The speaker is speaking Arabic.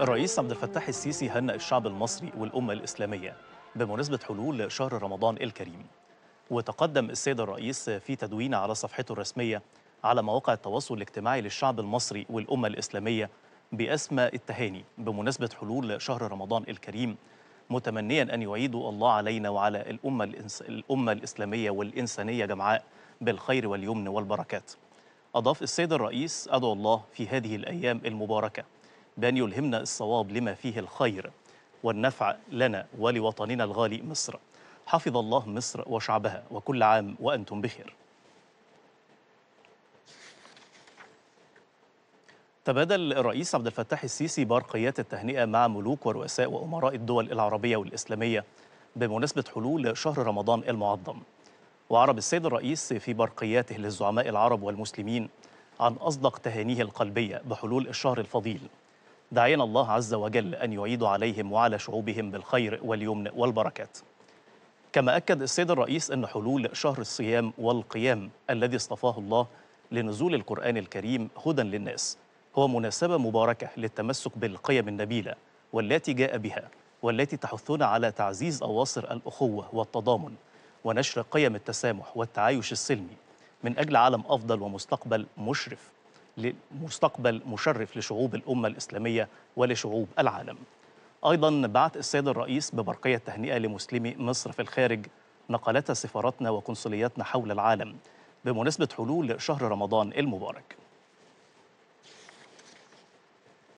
الرئيس عبد الفتاح السيسي هنأ الشعب المصري والأمة الإسلامية بمناسبة حلول شهر رمضان الكريم وتقدم السيد الرئيس في تدوين على صفحته الرسمية على مواقع التواصل الاجتماعي للشعب المصري والأمة الإسلامية بأسمى التهاني بمناسبة حلول شهر رمضان الكريم متمنيا أن يعيد الله علينا وعلى الأمة, الإنس... الأمة الإسلامية والإنسانية جمعاء بالخير واليمن والبركات أضاف السيد الرئيس أدعو الله في هذه الأيام المباركة بأن يلهمنا الصواب لما فيه الخير والنفع لنا ولوطننا الغالي مصر حفظ الله مصر وشعبها وكل عام وأنتم بخير تبادل الرئيس عبد الفتاح السيسي برقيات التهنئة مع ملوك ورؤساء وأمراء الدول العربية والإسلامية بمناسبة حلول شهر رمضان المعظم وعرب السيد الرئيس في برقياته للزعماء العرب والمسلمين عن أصدق تهانيه القلبية بحلول الشهر الفضيل داعين الله عز وجل أن يعيد عليهم وعلى شعوبهم بالخير واليمن والبركات كما أكد السيد الرئيس أن حلول شهر الصيام والقيام الذي اصطفاه الله لنزول القرآن الكريم هدى للناس هو مناسبة مباركة للتمسك بالقيم النبيلة والتي جاء بها والتي تحثنا على تعزيز أواصر الأخوة والتضامن ونشر قيم التسامح والتعايش السلمي من أجل عالم أفضل ومستقبل مشرف لمستقبل مشرف لشعوب الأمة الإسلامية ولشعوب العالم أيضا بعث السيد الرئيس ببرقية تهنئة لمسلمي مصر في الخارج نقلتها سفاراتنا وقنصلياتنا حول العالم بمناسبة حلول شهر رمضان المبارك